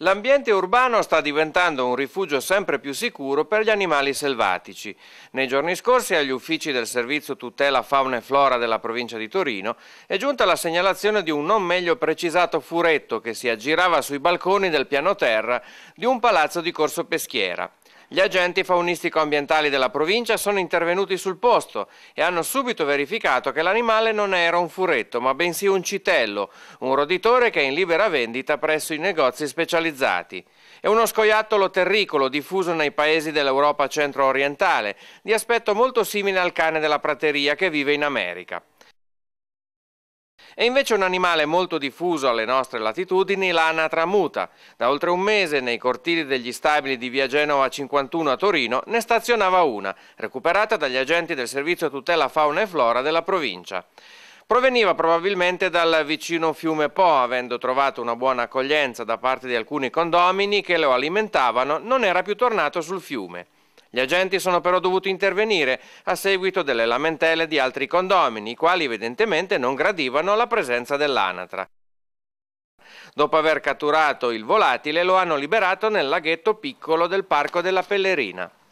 L'ambiente urbano sta diventando un rifugio sempre più sicuro per gli animali selvatici. Nei giorni scorsi agli uffici del Servizio Tutela Fauna e Flora della provincia di Torino è giunta la segnalazione di un non meglio precisato furetto che si aggirava sui balconi del piano terra di un palazzo di Corso Peschiera. Gli agenti faunistico-ambientali della provincia sono intervenuti sul posto e hanno subito verificato che l'animale non era un furetto, ma bensì un citello, un roditore che è in libera vendita presso i negozi specializzati. È uno scoiattolo terricolo diffuso nei paesi dell'Europa centro-orientale, di aspetto molto simile al cane della prateria che vive in America. È invece un animale molto diffuso alle nostre latitudini, l'anatra muta. Da oltre un mese nei cortili degli stabili di via Genova 51 a Torino ne stazionava una, recuperata dagli agenti del Servizio Tutela Fauna e Flora della provincia. Proveniva probabilmente dal vicino fiume Po, avendo trovato una buona accoglienza da parte di alcuni condomini che lo alimentavano, non era più tornato sul fiume. Gli agenti sono però dovuti intervenire a seguito delle lamentele di altri condomini, i quali evidentemente non gradivano la presenza dell'anatra. Dopo aver catturato il volatile lo hanno liberato nel laghetto piccolo del Parco della Pellerina.